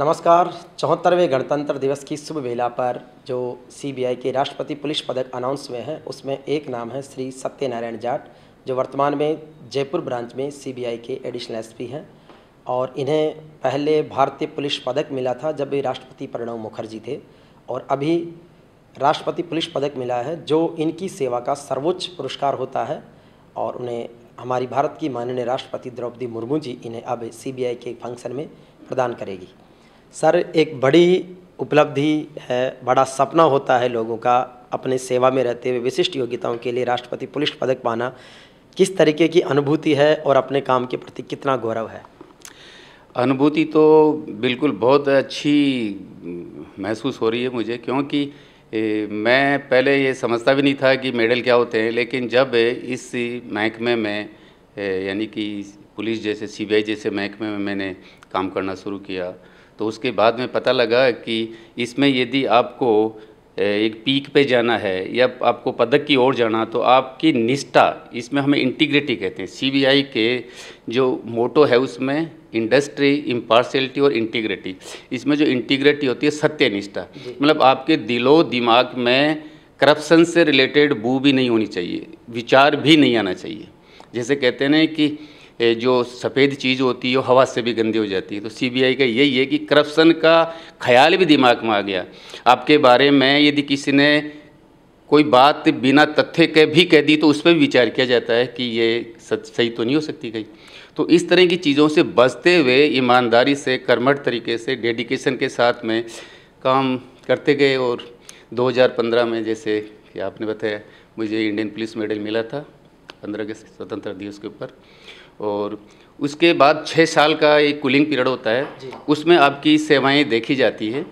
नमस्कार चौहत्तरवें गणतंत्र दिवस की शुभ वेला पर जो सीबीआई के राष्ट्रपति पुलिस पदक अनाउंस हुए हैं उसमें एक नाम है श्री सत्यनारायण जाट जो वर्तमान में जयपुर ब्रांच में सीबीआई के एडिशनल एसपी हैं और इन्हें पहले भारतीय पुलिस पदक मिला था जब ये राष्ट्रपति प्रणव मुखर्जी थे और अभी राष्ट्रपति पुलिस पदक मिला है जो इनकी सेवा का सर्वोच्च पुरस्कार होता है और उन्हें हमारी भारत की माननीय राष्ट्रपति द्रौपदी मुर्मू जी इन्हें अब सी के फंक्शन में प्रदान करेगी सर एक बड़ी उपलब्धि है बड़ा सपना होता है लोगों का अपने सेवा में रहते हुए विशिष्ट योग्यताओं के लिए राष्ट्रपति पुलिस पदक पाना किस तरीके की अनुभूति है और अपने काम के प्रति कितना गौरव है अनुभूति तो बिल्कुल बहुत अच्छी महसूस हो रही है मुझे क्योंकि मैं पहले ये समझता भी नहीं था कि मेडल क्या होते हैं लेकिन जब इस महकमे में यानी कि पुलिस जैसे सीबीआई जैसे महकमे में मैंने काम करना शुरू किया तो उसके बाद में पता लगा कि इसमें यदि आपको एक पीक पे जाना है या आपको पदक की ओर जाना तो आपकी निष्ठा इसमें हमें इंटीग्रिटी कहते हैं सीबीआई के जो मोटो है उसमें इंडस्ट्री इम्पार्शलिटी और इंटीग्रिटी इसमें जो इंटीग्रिटी होती है सत्यनिष्ठा मतलब आपके दिलो दिमाग में करप्शन से रिलेटेड बू भी नहीं होनी चाहिए विचार भी नहीं आना चाहिए जैसे कहते हैं कि जो सफ़ेद चीज़ होती है वो हवा से भी गंदी हो जाती है तो सीबीआई का यही है कि करप्शन का ख्याल भी दिमाग में आ गया आपके बारे में यदि किसी ने कोई बात बिना तथ्य के भी कह दी तो उस पर भी विचार किया जाता है कि ये सच सही तो नहीं हो सकती कहीं तो इस तरह की चीज़ों से बचते हुए ईमानदारी से कर्मठ तरीके से डेडिकेशन के साथ में काम करते गए और 2015 में जैसे कि आपने बताया मुझे इंडियन पुलिस मेडल मिला था पंद्रह अगस्त स्वतंत्रता दिवस के ऊपर और उसके बाद छः साल का एक कूलिंग पीरियड होता है उसमें आपकी सेवाएं देखी जाती है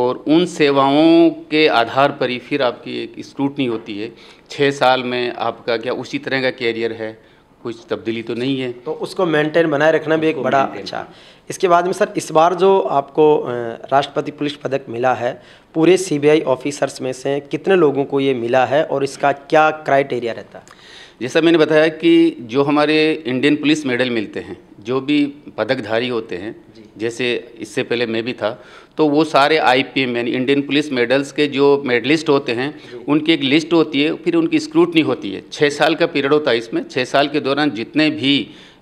और उन सेवाओं के आधार पर ही फिर आपकी एक स्क्रूटनी होती है छः साल में आपका क्या उसी तरह का कैरियर है कुछ तब्दीली तो नहीं है तो उसको मेंटेन बनाए रखना भी एक बड़ा अच्छा इसके बाद में सर इस बार जो आपको राष्ट्रपति पुलिस पदक मिला है पूरे सीबीआई ऑफिसर्स में से कितने लोगों को ये मिला है और इसका क्या क्राइटेरिया रहता है जैसा मैंने बताया कि जो हमारे इंडियन पुलिस मेडल मिलते हैं जो भी पदकधारी होते हैं जैसे इससे पहले मैं भी था तो वो सारे आईपीएम यानी इंडियन पुलिस मेडल्स के जो मेडलिस्ट होते हैं उनकी एक लिस्ट होती है फिर उनकी स्क्रूटनी होती है छः साल का पीरियड होता है इसमें छः साल के दौरान जितने भी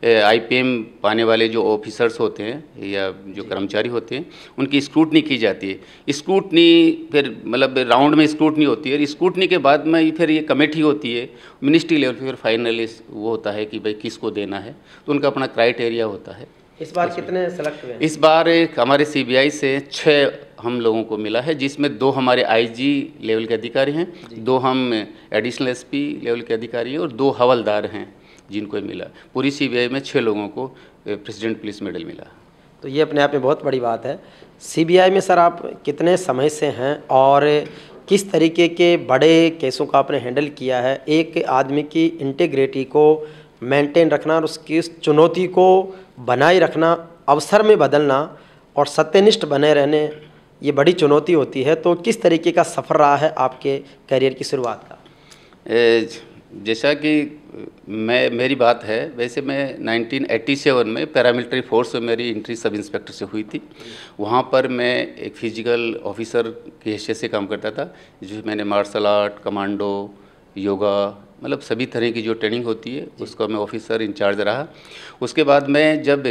आईपीएम पाने वाले जो ऑफिसर्स होते हैं या जो कर्मचारी होते हैं उनकी स्क्रूटनी की जाती है स्क्रूटनी फिर मतलब राउंड में स्क्रूटनी होती है स्क्रूटनी के बाद में फिर ये कमेटी होती है मिनिस्ट्री लेवल पर फिर फाइनल वो होता है कि भाई किसको देना है तो उनका अपना क्राइटेरिया होता है इस बार कितने सेलेक्ट हुए इस बार हमारे सीबीआई से छः हम लोगों को मिला है जिसमें दो हमारे आईजी लेवल के अधिकारी हैं दो हम एडिशनल एसपी लेवल के अधिकारी हैं और दो हवलदार हैं जिनको मिला पूरी सीबीआई में छः लोगों को प्रेसिडेंट पुलिस मेडल मिला तो ये अपने आप में बहुत बड़ी बात है सीबीआई में सर आप कितने समय से हैं और किस तरीके के बड़े केसों का आपने हैंडल किया है एक आदमी की इंटेग्रिटी को मेंटेन रखना और उसकी चुनौती को बनाए रखना अवसर में बदलना और सत्यनिष्ठ बने रहने ये बड़ी चुनौती होती है तो किस तरीके का सफ़र रहा है आपके करियर की शुरुआत का जैसा कि मैं मेरी बात है वैसे मैं 1987 में पैरामिलिट्री फोर्स में मेरी इंट्री सब इंस्पेक्टर से हुई थी वहाँ पर मैं एक फिजिकल ऑफिसर की हैसियत से काम करता था जिसमें मैंने मार्शल आर्ट कमांडो योगा मतलब सभी तरह की जो ट्रेनिंग होती है उसका मैं ऑफिसर इंचार्ज रहा उसके बाद मैं जब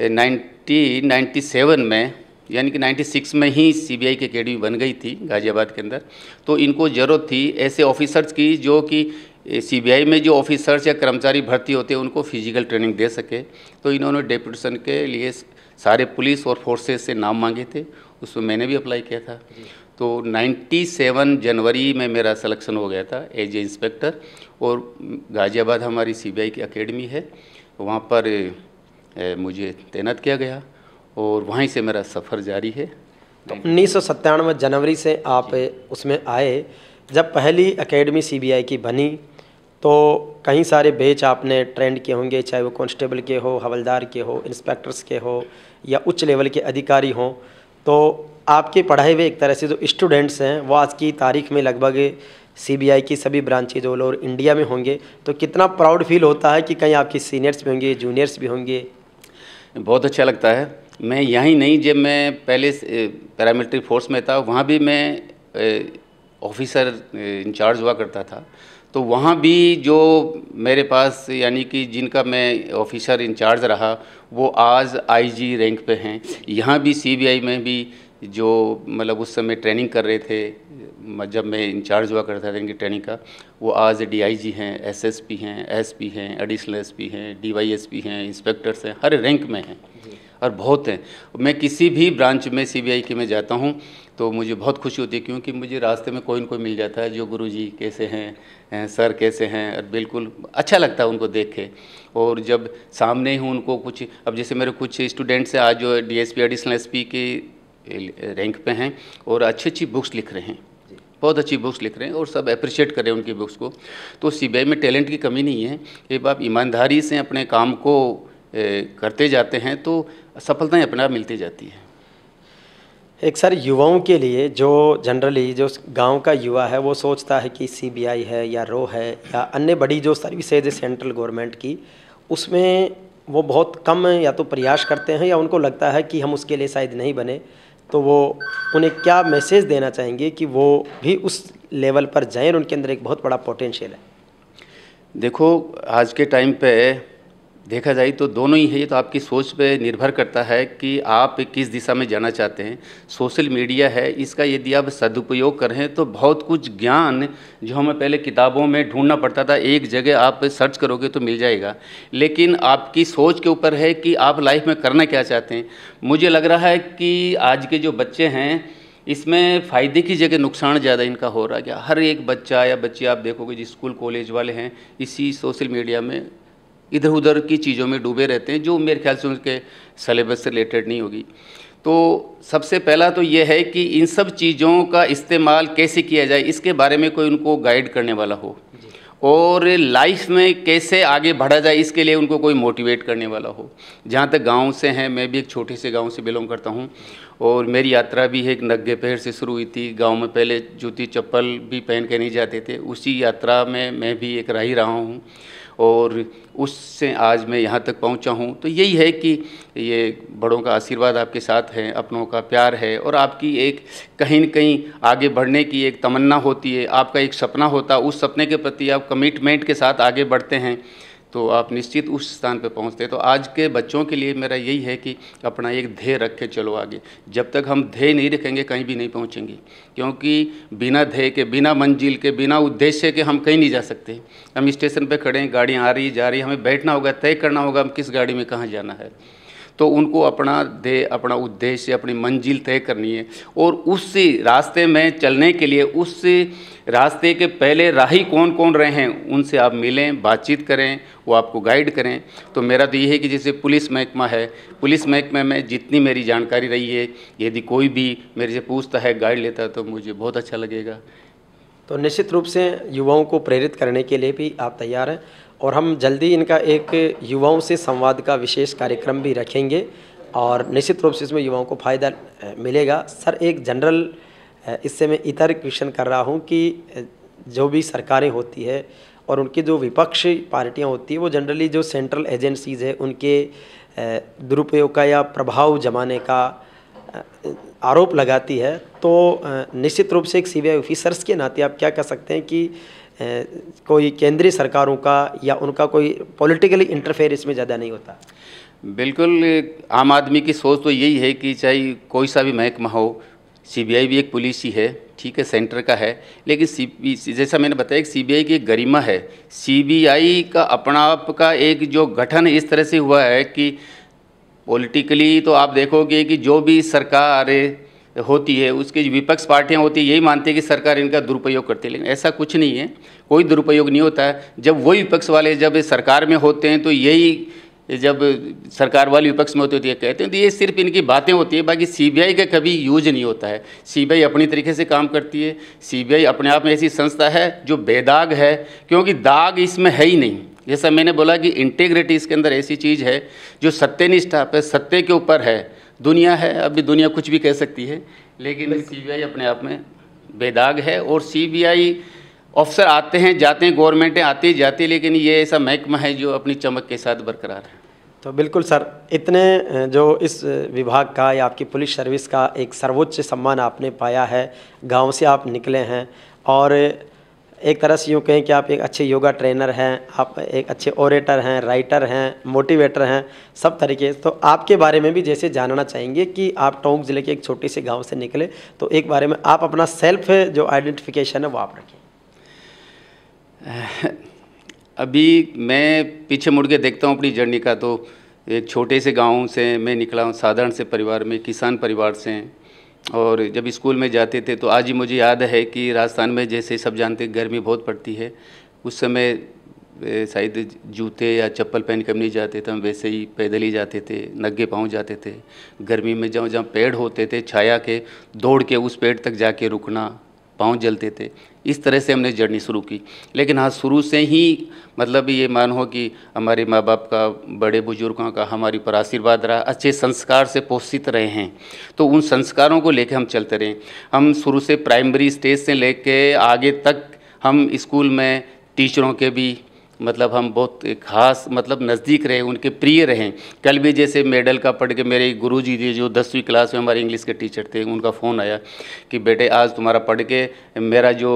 1997 में यानी कि 96 में ही सीबीआई की अकेडमी बन गई थी गाज़ियाबाद के अंदर तो इनको ज़रूरत थी ऐसे ऑफिसर्स की जो कि सीबीआई में जो ऑफिसर्स या कर्मचारी भर्ती होते हैं उनको फिजिकल ट्रेनिंग दे सके तो इन्होंने डेपुटेशन के लिए सारे पुलिस और फोर्सेस से नाम मांगे थे उसमें मैंने भी अप्लाई किया था तो 97 जनवरी में मेरा सिलेक्शन हो गया था एज ए इंस्पेक्टर और गाज़ियाबाद हमारी सीबीआई की अकेडमी है वहाँ पर मुझे तैनात किया गया और वहीं से मेरा सफ़र जारी है तो उन्नीस जनवरी से आप उसमें आए जब पहली अकेडमी सीबीआई की बनी तो कई सारे बेच आपने ट्रेंड किए होंगे चाहे वो कॉन्स्टेबल के हो हवलदार के हो इंस्पेक्टर्स के हो या उच्च लेवल के अधिकारी हों तो आपके पढ़ाए हुए एक तरह से जो स्टूडेंट्स हैं वो आज की तारीख में लगभग सीबीआई की सभी ब्रांचेज ऑल ओवर इंडिया में होंगे तो कितना प्राउड फील होता है कि कहीं आपके सीनियर्स भी होंगे जूनियर्स भी होंगे बहुत अच्छा लगता है मैं यहीं नहीं जब मैं पहले पैरामिलिट्री फोर्स में था वहाँ भी मैं ऑफिसर इंचार्ज हुआ करता था तो वहाँ भी जो मेरे पास यानी कि जिनका मैं ऑफिसर इंचार्ज रहा वो आज आईजी रैंक पे हैं यहाँ भी सीबीआई में भी जो मतलब उस समय ट्रेनिंग कर रहे थे जब मैं इंचार्ज हुआ करता था इनकी ट्रेनिंग का वो आज डीआईजी हैं एसएसपी हैं एसपी हैं एडिशनल एसपी हैं डीवाईएसपी हैं इंस्पेक्टर्स हैं हर रैंक में हैं और बहुत हैं मैं किसी भी ब्रांच में सीबीआई के में जाता हूँ तो मुझे बहुत खुशी होती है क्योंकि मुझे रास्ते में कोई न कोई मिल जाता है जो गुरुजी कैसे हैं सर कैसे हैं और बिल्कुल अच्छा लगता है उनको देख के और जब सामने ही उनको कुछ अब जैसे मेरे कुछ स्टूडेंट्स हैं आज जो पी एडिशनल पी के रैंक पर हैं और अच्छी अच्छी बुक्स लिख रहे हैं बहुत अच्छी बुक्स लिख रहे हैं और सब अप्रिशिएट कर रहे हैं उनकी बुक्स को तो सीबीआई में टैलेंट की कमी नहीं है जब आप ईमानदारी से अपने काम को करते जाते हैं तो सफलताएं अपने आप मिलती जाती है एक सर युवाओं के लिए जो जनरली जो गांव का युवा है वो सोचता है कि सीबीआई है या रो है या अन्य बड़ी जो सर्विसेज है सेंट्रल गवर्नमेंट की उसमें वो बहुत कम या तो प्रयास करते हैं या उनको लगता है कि हम उसके लिए शायद नहीं बने तो वो उन्हें क्या मैसेज देना चाहेंगे कि वो भी उस लेवल पर जाएँ और उनके अंदर एक बहुत बड़ा पोटेंशियल है देखो आज के टाइम पे देखा जाए तो दोनों ही है ये तो आपकी सोच पे निर्भर करता है कि आप किस दिशा में जाना चाहते हैं सोशल मीडिया है इसका यदि आप सदुपयोग करें तो बहुत कुछ ज्ञान जो हमें पहले किताबों में ढूंढना पड़ता था एक जगह आप सर्च करोगे तो मिल जाएगा लेकिन आपकी सोच के ऊपर है कि आप लाइफ में करना क्या चाहते हैं मुझे लग रहा है कि आज के जो बच्चे हैं इसमें फ़ायदे की जगह नुकसान ज़्यादा इनका हो रहा क्या हर एक बच्चा या बच्ची आप देखोगे जो स्कूल कॉलेज वाले हैं इसी सोशल मीडिया में इधर उधर की चीज़ों में डूबे रहते हैं जो मेरे ख्याल से उनके सलेबस से रिलेटेड नहीं होगी तो सबसे पहला तो ये है कि इन सब चीज़ों का इस्तेमाल कैसे किया जाए इसके बारे में कोई उनको गाइड करने वाला हो और लाइफ में कैसे आगे बढ़ा जाए इसके लिए उनको कोई मोटिवेट करने वाला हो जहाँ तक गांव से हैं मैं भी एक छोटे से गांव से बिलोंग करता हूँ और मेरी यात्रा भी एक नग्गे पहर से शुरू हुई थी गांव में पहले जूती चप्पल भी पहन के नहीं जाते थे उसी यात्रा में मैं भी एक राही रहा हूँ और उससे आज मैं यहाँ तक पहुँचा हूँ तो यही है कि ये बड़ों का आशीर्वाद आपके साथ है अपनों का प्यार है और आपकी एक कहीं न कहीं आगे बढ़ने की एक तमन्ना होती है आपका एक सपना होता है उस सपने के प्रति आप कमिटमेंट के साथ आगे बढ़ते हैं तो आप निश्चित उस स्थान पर पहुंचते हैं तो आज के बच्चों के लिए मेरा यही है कि अपना एक ध्येय रख के चलो आगे जब तक हम ध्येय नहीं रखेंगे कहीं भी नहीं पहुंचेंगे क्योंकि बिना ध्येय के बिना मंजिल के बिना उद्देश्य के हम कहीं नहीं जा सकते हम स्टेशन पर खड़े हैं गाड़ियाँ आ रही जा रही हमें बैठना होगा तय करना होगा हम किस गाड़ी में कहाँ जाना है तो उनको अपना दे अपना उद्देश्य अपनी मंजिल तय करनी है और उस रास्ते में चलने के लिए उस रास्ते के पहले राही कौन कौन रहे हैं उनसे आप मिलें बातचीत करें वो आपको गाइड करें तो मेरा तो ये है कि जैसे पुलिस महकमा है पुलिस महकमे में जितनी मेरी जानकारी रही है यदि कोई भी मेरे से पूछता है गाइड लेता है तो मुझे बहुत अच्छा लगेगा तो निश्चित रूप से युवाओं को प्रेरित करने के लिए भी आप तैयार हैं और हम जल्दी इनका एक युवाओं से संवाद का विशेष कार्यक्रम भी रखेंगे और निश्चित रूप से इसमें युवाओं को फ़ायदा मिलेगा सर एक जनरल इससे मैं इतर क्वेश्चन कर रहा हूँ कि जो भी सरकारें होती है और उनकी जो विपक्ष पार्टियाँ होती है वो जनरली जो सेंट्रल एजेंसीज़ है उनके दुरुपयोग का या प्रभाव जमाने का आरोप लगाती है तो निश्चित रूप से एक सीबीआई ऑफिसर्स के नाते आप क्या कह सकते हैं कि कोई केंद्रीय सरकारों का या उनका कोई पॉलिटिकली इंटरफेयर इसमें ज़्यादा नहीं होता बिल्कुल आम आदमी की सोच तो यही है कि चाहे कोई सा भी महकमा हो सीबीआई भी एक पुलिस ही है ठीक है सेंटर का है लेकिन सी जैसा मैंने बताया कि सीबीआई की एक गरिमा है सीबीआई का अपना आप का एक जो गठन इस तरह से हुआ है कि पॉलिटिकली तो आप देखोगे कि जो भी सरकार होती है उसके जो विपक्ष पार्टियां होती है यही मानती है कि सरकार इनका दुरुपयोग करती है लेकिन ऐसा कुछ नहीं है कोई दुरुपयोग नहीं होता है जब वही विपक्ष वाले जब सरकार में होते हैं तो यही जब सरकार वाले विपक्ष में होते होते तो कहते हैं तो ये सिर्फ इनकी बातें होती है बाकी सीबीआई का कभी यूज नहीं होता है सीबीआई अपनी तरीके से काम करती है सीबीआई अपने आप में ऐसी संस्था है जो बेदाग है क्योंकि दाग इसमें है ही नहीं जैसा मैंने बोला कि इंटेग्रिटी इसके अंदर ऐसी चीज़ है जो सत्यनिष्ठा पर सत्य के ऊपर है दुनिया है अभी दुनिया कुछ भी कह सकती है लेकिन सीबीआई अपने आप में बेदाग है और सीबीआई ऑफिसर आते हैं जाते हैं गवर्नमेंटें आती जाती लेकिन ये ऐसा महकमा है जो अपनी चमक के साथ बरकरार है तो बिल्कुल सर इतने जो इस विभाग का या आपकी पुलिस सर्विस का एक सर्वोच्च सम्मान आपने पाया है गांव से आप निकले हैं और एक तरह से यूँ कहें कि आप एक अच्छे योगा ट्रेनर हैं आप एक अच्छे ओरेटर हैं राइटर हैं मोटिवेटर हैं सब तरीके तो आपके बारे में भी जैसे जानना चाहेंगे कि आप टोंक ज़िले के एक छोटे से गांव से निकले तो एक बारे में आप अपना सेल्फ जो आइडेंटिफिकेशन है वो आप रखें अभी मैं पीछे मुड़ के देखता हूँ अपनी जर्नी का तो एक छोटे से गाँव से मैं निकला हूँ साधारण से परिवार में किसान परिवार से और जब स्कूल में जाते थे तो आज ही मुझे याद है कि राजस्थान में जैसे सब जानते गर्मी बहुत पड़ती है उस समय शायद जूते या चप्पल पहन कर नहीं जाते थे हम वैसे ही पैदल ही जाते थे नग्गे पाँव जाते थे गर्मी में जहाँ जहाँ पेड़ होते थे छाया के दौड़ के उस पेड़ तक जाके रुकना पाँव जलते थे इस तरह से हमने जर्नी शुरू की लेकिन हाँ शुरू से ही मतलब ये मान हो कि हमारे माँ बाप का बड़े बुजुर्गों का हमारी पर आशीर्वाद रहा अच्छे संस्कार से पोषित रहे हैं तो उन संस्कारों को लेकर हम चलते रहे हम शुरू से प्राइमरी स्टेज से ले आगे तक हम स्कूल में टीचरों के भी मतलब हम बहुत खास मतलब नज़दीक रहे उनके प्रिय रहें कल भी जैसे मेडल का पढ़ के मेरे गुरु जी जो दसवीं क्लास में हमारे इंग्लिश के टीचर थे उनका फ़ोन आया कि बेटे आज तुम्हारा पढ़ के मेरा जो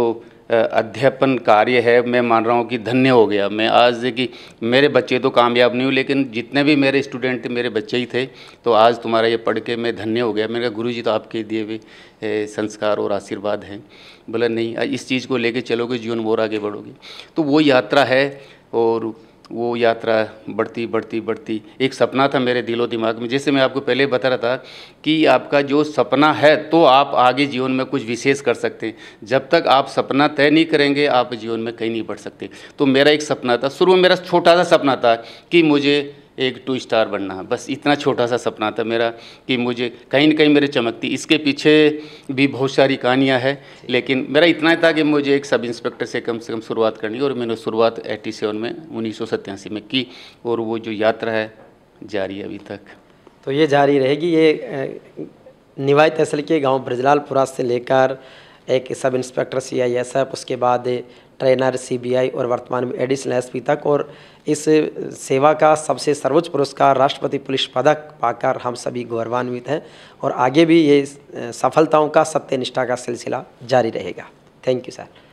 अध्यापन कार्य है मैं मान रहा हूँ कि धन्य हो गया मैं आज कि मेरे बच्चे तो कामयाब नहीं हूँ लेकिन जितने भी मेरे स्टूडेंट मेरे बच्चे ही थे तो आज तुम्हारा ये पढ़ के मैं धन्य हो गया मैंने कहा गुरु जी तो आपके दिए हुए संस्कार और आशीर्वाद हैं बोला नहीं इस चीज़ को लेके चलोगे जीवन और आगे बढ़ोगे तो वो यात्रा है और वो यात्रा बढ़ती बढ़ती बढ़ती एक सपना था मेरे दिलो दिमाग में जैसे मैं आपको पहले बता रहा था कि आपका जो सपना है तो आप आगे जीवन में कुछ विशेष कर सकते हैं जब तक आप सपना तय नहीं करेंगे आप जीवन में कहीं नहीं बढ़ सकते तो मेरा एक सपना था शुरू में मेरा छोटा सा सपना था कि मुझे एक टू स्टार बनना है बस इतना छोटा सा सपना था मेरा कि मुझे कहीं ना कहीं मेरे चमकती इसके पीछे भी बहुत सारी कहानियाँ हैं लेकिन मेरा इतना था कि मुझे एक सब इंस्पेक्टर से कम से कम शुरुआत करनी और मैंने शुरुआत एटी सेवन में उन्नीस में की और वो जो यात्रा है जारी अभी तक तो ये जारी रहेगी ये निवाई तहसील के गाँव ब्रजलालपुरा से लेकर एक sub inspector C I S उसके बाद ट्रेनर सीबीआई और वर्तमान में एडिशनल एस तक और इस सेवा का सबसे सर्वोच्च पुरस्कार राष्ट्रपति पुलिस पदक पाकर हम सभी गौरवान्वित हैं और आगे भी ये सफलताओं का सत्यनिष्ठा का सिलसिला जारी रहेगा थैंक यू सर